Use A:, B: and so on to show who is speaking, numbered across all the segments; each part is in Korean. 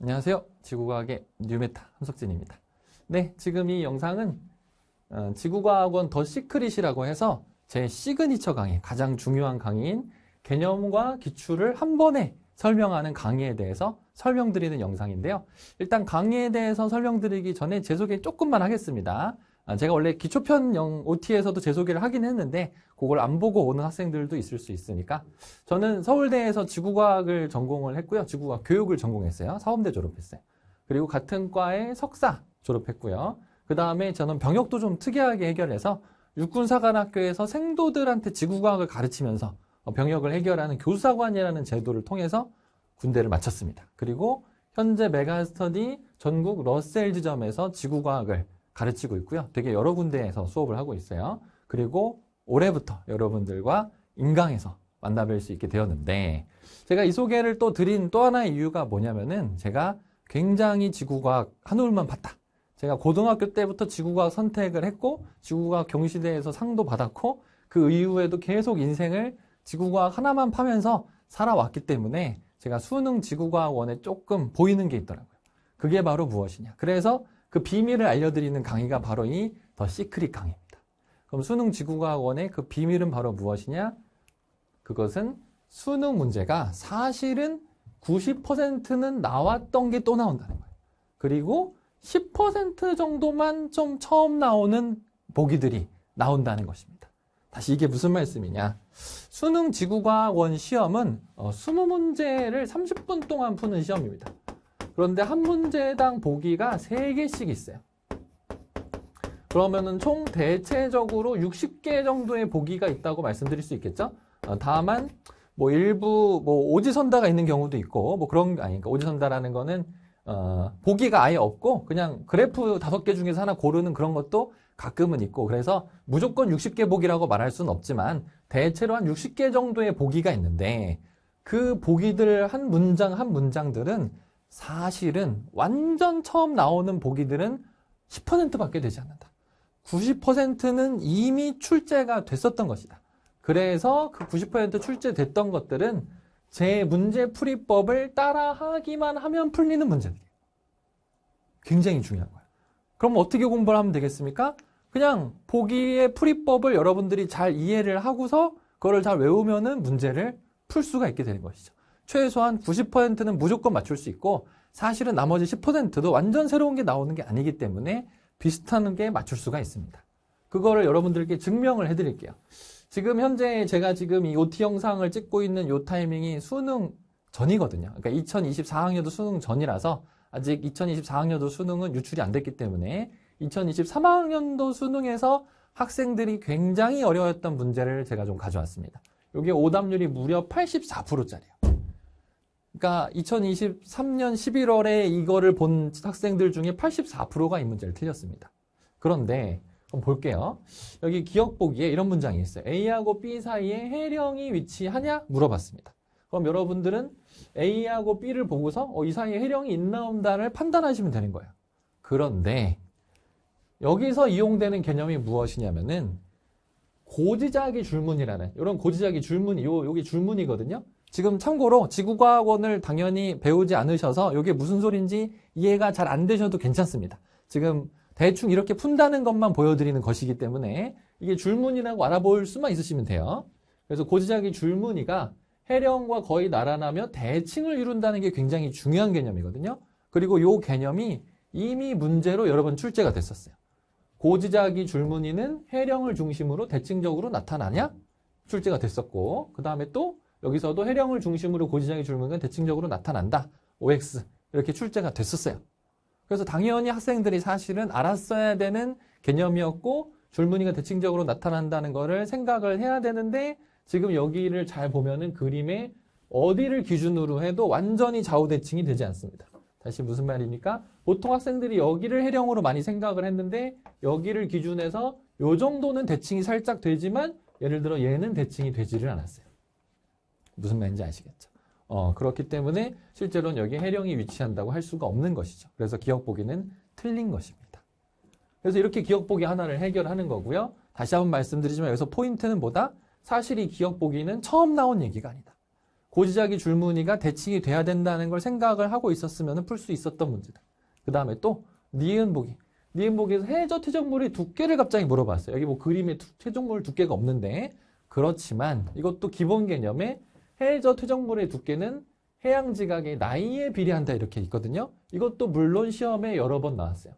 A: 안녕하세요. 지구과학의 뉴메타 함석진입니다. 네, 지금 이 영상은 어, 지구과학원 더 시크릿이라고 해서 제 시그니처 강의, 가장 중요한 강의인 개념과 기출을 한 번에 설명하는 강의에 대해서 설명드리는 영상인데요. 일단 강의에 대해서 설명드리기 전에 제 소개 조금만 하겠습니다. 아, 제가 원래 기초편영 OT에서도 재소개를 하긴 했는데 그걸 안 보고 오는 학생들도 있을 수 있으니까 저는 서울대에서 지구과학을 전공을 했고요. 지구과학 교육을 전공했어요. 사범대 졸업했어요. 그리고 같은 과에 석사 졸업했고요. 그 다음에 저는 병역도 좀 특이하게 해결해서 육군사관학교에서 생도들한테 지구과학을 가르치면서 병역을 해결하는 교사관이라는 제도를 통해서 군대를 마쳤습니다. 그리고 현재 메가스터디 전국 러셀 지점에서 지구과학을 가르치고 있고요. 되게 여러 군데에서 수업을 하고 있어요. 그리고 올해부터 여러분들과 인강에서 만나뵐 수 있게 되었는데 제가 이 소개를 또 드린 또 하나의 이유가 뭐냐면은 제가 굉장히 지구과학 한울만 봤다. 제가 고등학교 때부터 지구과학 선택을 했고 지구과학 경시대에서 상도 받았고 그 이후에도 계속 인생을 지구과학 하나만 파면서 살아왔기 때문에 제가 수능 지구과학원에 조금 보이는 게 있더라고요. 그게 바로 무엇이냐. 그래서 그 비밀을 알려드리는 강의가 바로 이 더 시크릿 강의입니다. 그럼 수능 지구과학원의 그 비밀은 바로 무엇이냐? 그것은 수능 문제가 사실은 90%는 나왔던 게 또 나온다는 거예요. 그리고 10% 정도만 좀 처음 나오는 보기들이 나온다는 것입니다. 다시 이게 무슨 말씀이냐. 수능 지구과학원 시험은 20문제를 어, 30분 동안 푸는 시험입니다. 그런데 한 문제당 보기가 3개씩 있어요. 그러면총 대체적으로 60개 정도의 보기가 있다고 말씀드릴 수 있겠죠. 어, 다만 뭐 일부 뭐 오지선다가 있는 경우도 있고 뭐 그런 아니 그러니까 오지선다라는 거는 어, 보기가 아예 없고 그냥 그래프 다섯 개 중에서 하나 고르는 그런 것도 가끔은 있고 그래서 무조건 60개 보기라고 말할 수는 없지만 대체로 한 60개 정도의 보기가 있는데 그 보기들 한 문장 한 문장들은 사실은 완전 처음 나오는 보기들은 10%밖에 되지 않는다. 90%는 이미 출제가 됐었던 것이다. 그래서 그 90% 출제됐던 것들은 제 문제 풀이법을 따라하기만 하면 풀리는 문제들이에요. 굉장히 중요한 거예요. 그럼 어떻게 공부를 하면 되겠습니까? 그냥 보기의 풀이법을 여러분들이 잘 이해를 하고서 그거를 잘 외우면은 문제를 풀 수가 있게 되는 것이죠. 최소한 90%는 무조건 맞출 수 있고 사실은 나머지 10%도 완전 새로운 게 나오는 게 아니기 때문에 비슷한 게 맞출 수가 있습니다. 그거를 여러분들께 증명을 해드릴게요. 지금 현재 제가 지금 이 OT 영상을 찍고 있는 이 타이밍이 수능 전이거든요. 그러니까 2024학년도 수능 전이라서 아직 2024학년도 수능은 유출이 안 됐기 때문에 2023학년도 수능에서 학생들이 굉장히 어려웠던 문제를 제가 좀 가져왔습니다. 이게 오답률이 무려 84%짜리예요. 그러니까 2023년 11월에 이거를 본 학생들 중에 84%가 이 문제를 틀렸습니다. 그런데 한번 볼게요. 여기 기억 보기에 이런 문장이 있어요. A하고 B 사이에 해령이 위치하냐 물어봤습니다. 그럼 여러분들은 A하고 B를 보고서 어, 이 사이에 해령이 있나 없나를 판단하시면 되는 거예요. 그런데 여기서 이용되는 개념이 무엇이냐면은 고지자기 줄문이라는 이런 고지자기 줄문이 요 여기 줄문이거든요. 지금 참고로 지구과학원을 당연히 배우지 않으셔서 이게 무슨 소리인지 이해가 잘 안 되셔도 괜찮습니다. 지금 대충 이렇게 푼다는 것만 보여드리는 것이기 때문에 이게 줄무늬라고 알아볼 수만 있으시면 돼요. 그래서 고지자기 줄무늬가 해령과 거의 나란하며 대칭을 이룬다는 게 굉장히 중요한 개념이거든요. 그리고 이 개념이 이미 문제로 여러 번 출제가 됐었어요. 고지자기 줄무늬는 해령을 중심으로 대칭적으로 나타나냐? 출제가 됐었고 그 다음에 또 여기서도 해령을 중심으로 고지장의 줄무늬가 대칭적으로 나타난다. OX 이렇게 출제가 됐었어요. 그래서 당연히 학생들이 사실은 알았어야 되는 개념이었고 줄무늬가 대칭적으로 나타난다는 것을 생각을 해야 되는데 지금 여기를 잘 보면은 그림에 어디를 기준으로 해도 완전히 좌우대칭이 되지 않습니다. 다시 무슨 말입니까? 보통 학생들이 여기를 해령으로 많이 생각을 했는데 여기를 기준해서 요 정도는 대칭이 살짝 되지만 예를 들어 얘는 대칭이 되지를 않았어요. 무슨 말인지 아시겠죠? 어, 그렇기 때문에 실제로는 여기 해령이 위치한다고 할 수가 없는 것이죠. 그래서 기억 보기는 틀린 것입니다. 그래서 이렇게 기억 보기 하나를 해결하는 거고요. 다시 한번 말씀드리지만 여기서 포인트는 뭐다? 사실 이 기억 보기는 처음 나온 얘기가 아니다. 고지자기 줄무늬가 대칭이 돼야 된다는 걸 생각을 하고 있었으면 풀 수 있었던 문제다. 그 다음에 또 니은 보기. 니은 보기에서 해저 퇴적물의 두께를 갑자기 물어봤어요. 여기 뭐 그림에 퇴적물 두께가 없는데 그렇지만 이것도 기본 개념에 해저 퇴적물의 두께는 해양 지각의 나이에 비례한다 이렇게 있거든요. 이것도 물론 시험에 여러 번 나왔어요.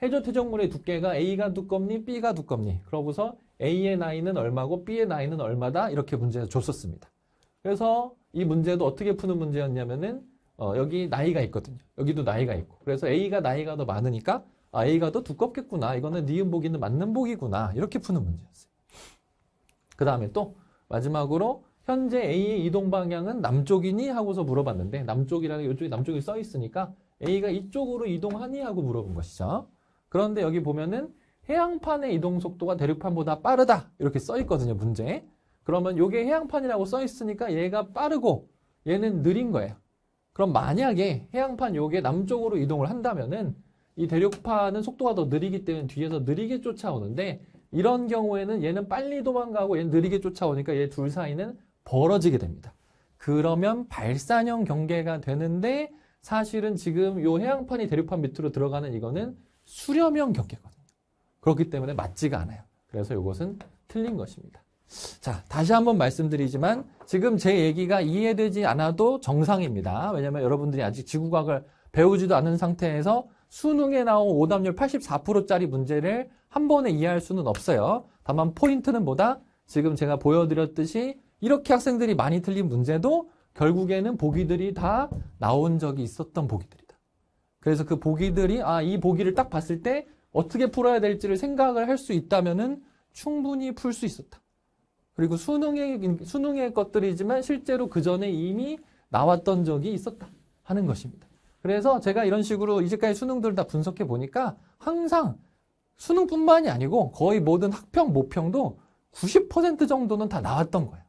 A: 해저 퇴적물의 두께가 A가 두껍니 B가 두껍니 그러고서 A의 나이는 얼마고 B의 나이는 얼마다 이렇게 문제 줬었습니다. 그래서 이 문제도 어떻게 푸는 문제였냐면은 어, 여기 나이가 있거든요. 여기도 나이가 있고 그래서 A가 나이가 더 많으니까 아, A가 더 두껍겠구나. 이거는 니은 보기는 맞는 보기구나. 이렇게 푸는 문제였어요. 그 다음에 또 마지막으로 현재 A의 이동 방향은 남쪽이니? 하고서 물어봤는데 남쪽이라는 이쪽이 남쪽이 써 있으니까 A가 이쪽으로 이동하니? 하고 물어본 것이죠. 그런데 여기 보면은 해양판의 이동 속도가 대륙판보다 빠르다 이렇게 써 있거든요 문제 그러면 이게 해양판이라고 써 있으니까 얘가 빠르고 얘는 느린 거예요 그럼 만약에 해양판 요게 남쪽으로 이동을 한다면은 이 대륙판은 속도가 더 느리기 때문에 뒤에서 느리게 쫓아오는데 이런 경우에는 얘는 빨리 도망가고 얘는 느리게 쫓아오니까 얘 둘 사이는 벌어지게 됩니다. 그러면 발산형 경계가 되는데 사실은 지금 요 해양판이 대륙판 밑으로 들어가는 이거는 수렴형 경계거든요. 그렇기 때문에 맞지가 않아요. 그래서 이것은 틀린 것입니다. 자, 다시 한번 말씀드리지만 지금 제 얘기가 이해되지 않아도 정상입니다. 왜냐하면 여러분들이 아직 지구과학을 배우지도 않은 상태에서 수능에 나온 오답률 84%짜리 문제를 한 번에 이해할 수는 없어요. 다만 포인트는 뭐다? 지금 제가 보여드렸듯이 이렇게 학생들이 많이 틀린 문제도 결국에는 보기들이 다 나온 적이 있었던 보기들이다. 그래서 그 보기들이 아, 이 보기를 딱 봤을 때 어떻게 풀어야 될지를 생각을 할 수 있다면은 충분히 풀 수 있었다. 그리고 수능의 수능의 것들이지만 실제로 그 전에 이미 나왔던 적이 있었다 하는 것입니다. 그래서 제가 이런 식으로 이제까지 수능들을 다 분석해 보니까 항상 수능뿐만이 아니고 거의 모든 학평 모평도 90% 정도는 다 나왔던 거야.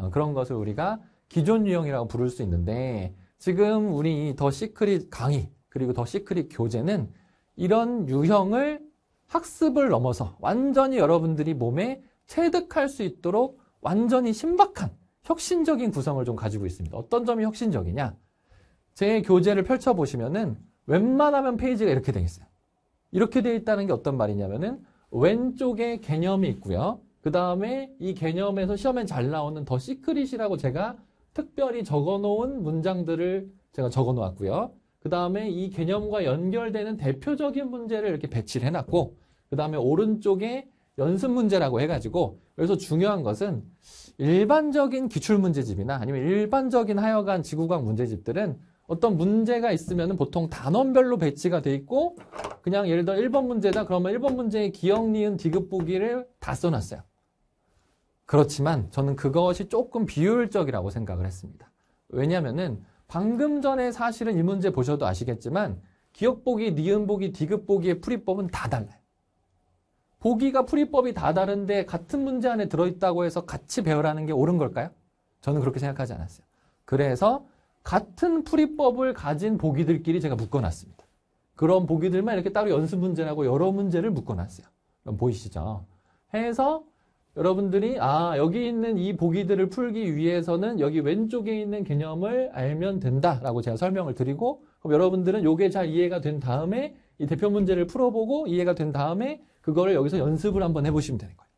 A: 어, 그런 것을 우리가 기존 유형이라고 부를 수 있는데 지금 우리 더 시크릿 강의 그리고 더 시크릿 교재는 이런 유형을 학습을 넘어서 완전히 여러분들이 몸에 체득할 수 있도록 완전히 신박한 혁신적인 구성을 좀 가지고 있습니다. 어떤 점이 혁신적이냐? 제 교재를 펼쳐보시면은 웬만하면 페이지가 이렇게 되어 있어요. 이렇게 되어 있다는 게 어떤 말이냐면은 왼쪽에 개념이 있고요. 그 다음에 이 개념에서 시험에잘 나오는 더 시크릿이라고 제가 특별히 적어놓은 문장들을 제가 적어놓았고요. 그 다음에 이 개념과 연결되는 대표적인 문제를 이렇게 배치를 해놨고 그 다음에 오른쪽에 연습 문제라고 해가지고 그래서 중요한 것은 일반적인 기출문제집이나 아니면 일반적인 하여간 지구과학 문제집들은 어떤 문제가 있으면 보통 단원별로 배치가 돼 있고 그냥 예를 들어 1번 문제다 그러면 1번 문제의 기억, 니은, 디귿, 보기를 다 써놨어요. 그렇지만 저는 그것이 조금 비효율적이라고 생각을 했습니다. 왜냐하면 방금 전에 사실은 이 문제 보셔도 아시겠지만 기억 보기, 니은 보기, 디귿 보기의 풀이법은 다 달라요. 보기가 풀이법이 다 다른데 같은 문제 안에 들어있다고 해서 같이 배열하는 게 옳은 걸까요? 저는 그렇게 생각하지 않았어요. 그래서 같은 풀이법을 가진 보기들끼리 제가 묶어놨습니다. 그런 보기들만 이렇게 따로 연습 문제라고 여러 문제를 묶어놨어요. 그럼 보이시죠? 해서 여러분들이 아 여기 있는 이 보기들을 풀기 위해서는 여기 왼쪽에 있는 개념을 알면 된다라고 제가 설명을 드리고 그럼 여러분들은 요게 잘 이해가 된 다음에 이 대표 문제를 풀어보고 이해가 된 다음에 그거를 여기서 연습을 한번 해보시면 되는 거예요.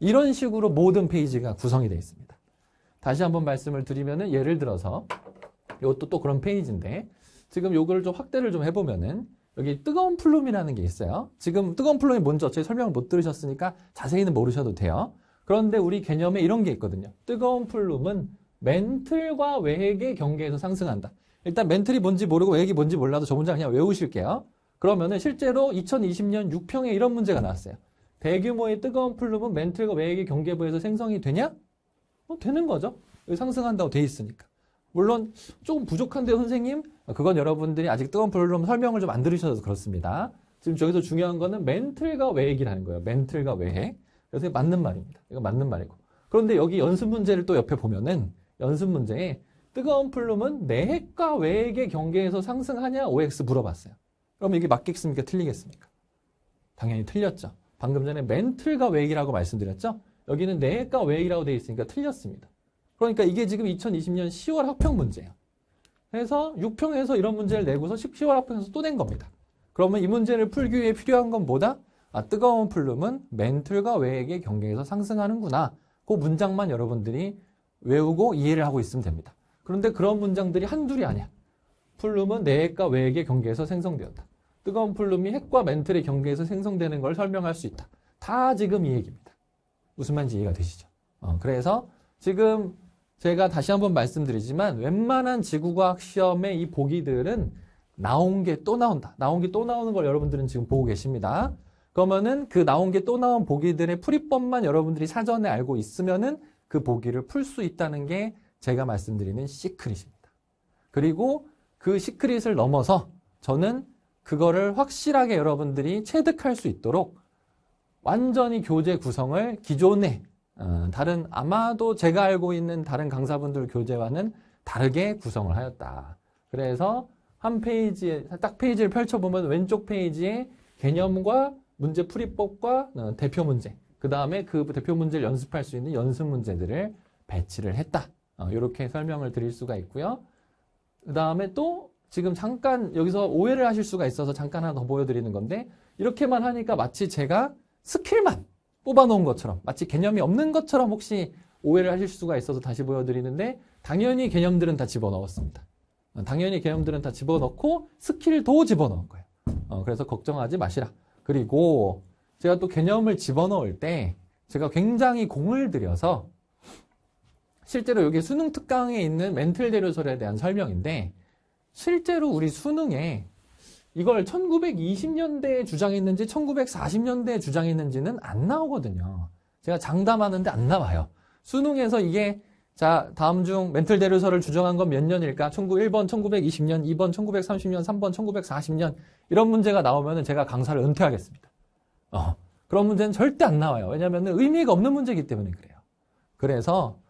A: 이런 식으로 모든 페이지가 구성이 되어 있습니다. 다시 한번 말씀을 드리면은 예를 들어서 이것도 또 그런 페이지인데 지금 요거를 좀 확대를 좀 해보면은 여기 뜨거운 플룸이라는 게 있어요. 지금 뜨거운 플룸이 뭔지 어차피 설명을 못 들으셨으니까 자세히는 모르셔도 돼요. 그런데 우리 개념에 이런 게 있거든요. 뜨거운 플룸은 멘틀과 외핵의 경계에서 상승한다. 일단 멘틀이 뭔지 모르고 외핵이 뭔지 몰라도 저 문장 그냥 외우실게요. 그러면은 실제로 2020년 6평에 이런 문제가 나왔어요. 대규모의 뜨거운 플룸은 멘틀과 외핵의 경계부에서 생성이 되냐? 어, 되는 거죠. 상승한다고 돼 있으니까. 물론 조금 부족한데요, 선생님? 그건 여러분들이 아직 뜨거운 불을 설명을 좀 안 들으셔서 그렇습니다. 지금 저기서 중요한 거는 멘틀과 외핵이라는 거예요. 멘틀과 외핵. 그래서 맞는 말입니다. 이거 맞는 말이고. 그런데 여기 연습 문제를 또 옆에 보면은 연습 문제에 뜨거운 플룸은 내핵과 외핵의 경계에서 상승하냐 OX 물어봤어요. 그럼 이게 맞겠습니까? 틀리겠습니까? 당연히 틀렸죠. 방금 전에 멘틀과 외핵이라고 말씀드렸죠? 여기는 내핵과 외핵이라고 되어 있으니까 틀렸습니다. 그러니까 이게 지금 2020년 10월 학평 문제예요. 그래서 6평에서 이런 문제를 내고서 10월 학평에서 또 낸 겁니다. 그러면 이 문제를 풀기 위해 필요한 건 뭐다? 아, 뜨거운 플룸은 멘틀과 외액의 경계에서 상승하는구나. 그 문장만 여러분들이 외우고 이해를 하고 있으면 됩니다. 그런데 그런 문장들이 한둘이 아니야. 플룸은 내액과 외액의 경계에서 생성되었다. 뜨거운 플룸이 핵과 멘틀의 경계에서 생성되는 걸 설명할 수 있다. 다 지금 이 얘기입니다. 무슨 말인지 이해가 되시죠? 어, 그래서 지금 제가 다시 한번 말씀드리지만 웬만한 지구과학 시험의 이 보기들은 나온 게 또 나온다. 나온 게 또 나오는 걸 여러분들은 지금 보고 계십니다. 그러면은 그 나온 게 또 나온 보기들의 풀이법만 여러분들이 사전에 알고 있으면은 그 보기를 풀 수 있다는 게 제가 말씀드리는 시크릿입니다. 그리고 그 시크릿을 넘어서 저는 그거를 확실하게 여러분들이 체득할 수 있도록 완전히 교재 구성을 기존에 어, 다른 아마도 제가 알고 있는 다른 강사분들 교재와는 다르게 구성을 하였다. 그래서 한 페이지에 딱 페이지를 펼쳐보면 왼쪽 페이지에 개념과 문제 풀이법과 어, 대표 문제 그 다음에 그 대표 문제를 연습할 수 있는 연습 문제들을 배치를 했다. 이렇게 어, 설명을 드릴 수가 있고요. 그 다음에 또 지금 잠깐 여기서 오해를 하실 수가 있어서 잠깐 하나 더 보여드리는 건데 이렇게만 하니까 마치 제가 스킬만 뽑아놓은 것처럼 마치 개념이 없는 것처럼 혹시 오해를 하실 수가 있어서 다시 보여드리는데 당연히 개념들은 다 집어넣었습니다. 어, 당연히 개념들은 다 집어넣고 스킬도 집어넣은 거예요. 어, 그래서 걱정하지 마시라. 그리고 제가 또 개념을 집어넣을 때 제가 굉장히 공을 들여서 실제로 여기 수능 특강에 있는 멘틀 대료설에 대한 설명인데 실제로 우리 수능에 이걸 1920년대에 주장했는지 1940년대에 주장했는지는 안 나오거든요. 제가 장담하는데 안 나와요. 수능에서 이게 자 다음 중 멘틀 대류설을 주장한 건 몇 년일까? 1901번, 1920년, 2번, 1930년, 3번, 1940년 이런 문제가 나오면 제가 강사를 은퇴하겠습니다. 어, 그런 문제는 절대 안 나와요. 왜냐하면 의미가 없는 문제이기 때문에 그래요. 그래서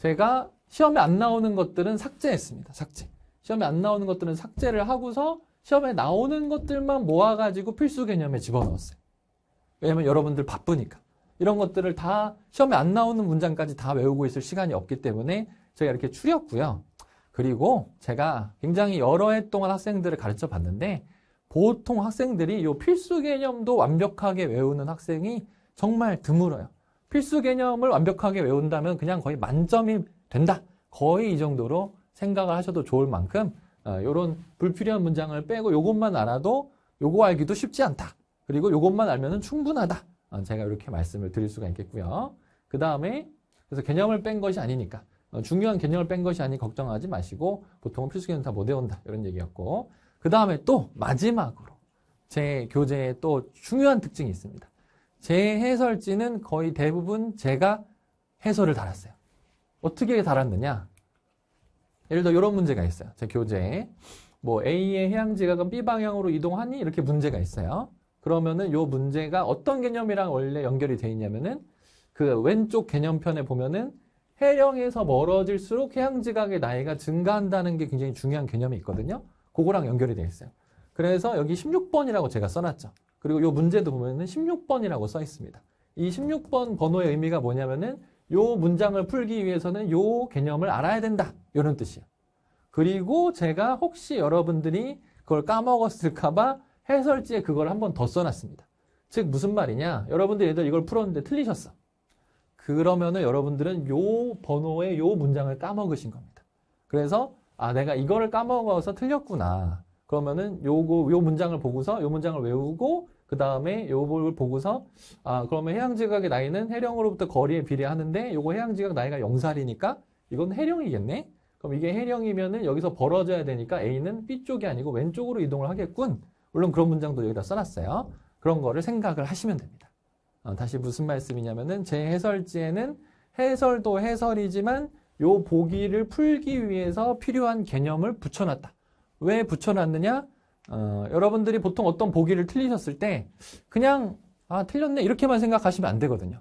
A: 제가 시험에 안 나오는 것들은 삭제했습니다. 삭제. 시험에 안 나오는 것들은 삭제를 하고서 시험에 나오는 것들만 모아가지고 필수 개념에 집어넣었어요. 왜냐면 여러분들 바쁘니까. 이런 것들을 다 시험에 안 나오는 문장까지 다 외우고 있을 시간이 없기 때문에 제가 이렇게 추렸고요. 그리고 제가 굉장히 여러 해 동안 학생들을 가르쳐 봤는데 보통 학생들이 이 필수 개념도 완벽하게 외우는 학생이 정말 드물어요. 필수 개념을 완벽하게 외운다면 그냥 거의 만점이 된다. 거의 이 정도로 생각을 하셔도 좋을 만큼 이런 아, 불필요한 문장을 빼고 이것만 알아도 이거 알기도 쉽지 않다. 그리고 이것만 알면 충분하다. 아, 제가 이렇게 말씀을 드릴 수가 있겠고요. 그 다음에 그래서 개념을 뺀 것이 아니니까 어, 중요한 개념을 뺀 것이 아니 걱정하지 마시고 보통은 필수 개념 다 못 외운다 이런 얘기였고 그 다음에 또 마지막으로 제 교재에 또 중요한 특징이 있습니다. 제 해설지는 거의 대부분 제가 해설을 달았어요. 어떻게 달았느냐? 예를 들어 이런 문제가 있어요. 제 교재에 뭐 A의 해양 지각은 B 방향으로 이동하니 이렇게 문제가 있어요. 그러면은 요 문제가 어떤 개념이랑 원래 연결이 돼 있냐면은 그 왼쪽 개념편에 보면은 해령에서 멀어질수록 해양 지각의 나이가 증가한다는 게 굉장히 중요한 개념이 있거든요. 그거랑 연결이 돼 있어요. 그래서 여기 16번이라고 제가 써놨죠. 그리고 이 문제도 보면은 16번이라고 써 있습니다. 이 16번 번호의 의미가 뭐냐면은 요 문장을 풀기 위해서는 요 개념을 알아야 된다. 이런 뜻이에요. 그리고 제가 혹시 여러분들이 그걸 까먹었을까봐 해설지에 그걸 한번 더 써놨습니다. 즉 무슨 말이냐? 여러분들 얘들 이걸 풀었는데 틀리셨어. 그러면은 여러분들은 요 번호의 요 문장을 까먹으신 겁니다. 그래서 아 내가 이거를 까먹어서 틀렸구나. 그러면은 요거 요 문장을 보고서 요 문장을 외우고 그 다음에 요걸 보고서 아 그러면 해양지각의 나이는 해령으로부터 거리에 비례하는데 요거 해양지각 나이가 0살이니까 이건 해령이겠네. 그럼 이게 해령이면은 여기서 벌어져야 되니까 A는 B쪽이 아니고 왼쪽으로 이동을 하겠군. 물론 그런 문장도 여기다 써놨어요. 그런 거를 생각을 하시면 됩니다. 아, 다시 무슨 말씀이냐면은 제 해설지에는 해설도 해설이지만 요 보기를 풀기 위해서 필요한 개념을 붙여놨다. 왜 붙여놨느냐? 어, 여러분들이 보통 어떤 보기를 틀리셨을 때 그냥 아 틀렸네 이렇게만 생각하시면 안 되거든요.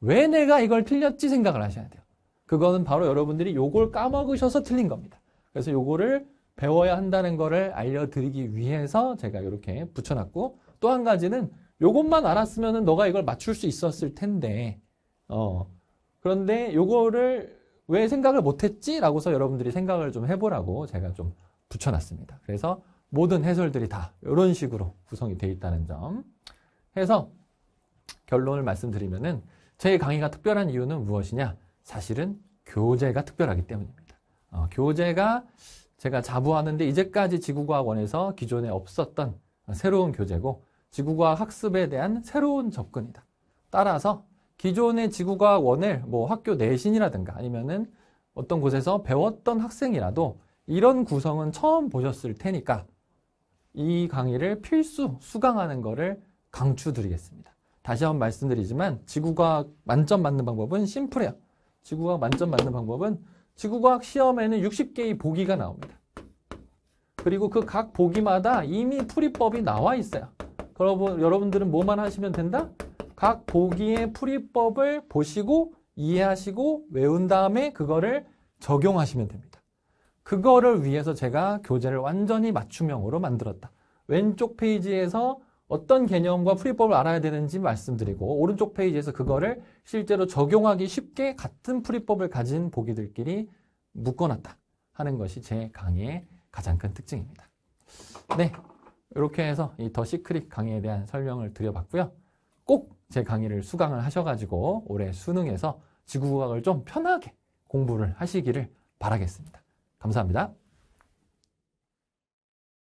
A: 왜 내가 이걸 틀렸지 생각을 하셔야 돼요. 그거는 바로 여러분들이 요걸 까먹으셔서 틀린 겁니다. 그래서 요거를 배워야 한다는 거를 알려드리기 위해서 제가 이렇게 붙여놨고 또 한 가지는 요것만 알았으면 너가 이걸 맞출 수 있었을 텐데 어 그런데 요거를 왜 생각을 못했지? 라고서 여러분들이 생각을 좀 해보라고 제가 좀 붙여놨습니다. 그래서 모든 해설들이 다 이런 식으로 구성이 되어 있다는 점 해서 결론을 말씀드리면은 제 강의가 특별한 이유는 무엇이냐 사실은 교재가 특별하기 때문입니다 어, 교재가 제가 자부하는데 이제까지 지구과학원에서 기존에 없었던 새로운 교재고 지구과학 학습에 대한 새로운 접근이다 따라서 기존의 지구과학원을 뭐 학교 내신이라든가 아니면은 어떤 곳에서 배웠던 학생이라도 이런 구성은 처음 보셨을 테니까 이 강의를 필수 수강하는 것을 강추드리겠습니다. 다시 한번 말씀드리지만 지구과학 만점 맞는 방법은 심플해요. 지구과학 만점 맞는 방법은 지구과학 시험에는 60개의 보기가 나옵니다. 그리고 그 각 보기마다 이미 풀이법이 나와 있어요. 여러분, 여러분들은 뭐만 하시면 된다? 각 보기의 풀이법을 보시고 이해하시고 외운 다음에 그거를 적용하시면 됩니다. 그거를 위해서 제가 교재를 완전히 맞춤형으로 만들었다. 왼쪽 페이지에서 어떤 개념과 풀이법을 알아야 되는지 말씀드리고 오른쪽 페이지에서 그거를 실제로 적용하기 쉽게 같은 풀이법을 가진 보기들끼리 묶어놨다 하는 것이 제 강의의 가장 큰 특징입니다. 네, 이렇게 해서 이 더 시크릿 강의에 대한 설명을 드려봤고요. 꼭 제 강의를 수강을 하셔가지고 올해 수능에서 지구과학을 좀 편하게 공부를 하시기를 바라겠습니다. 감사합니다.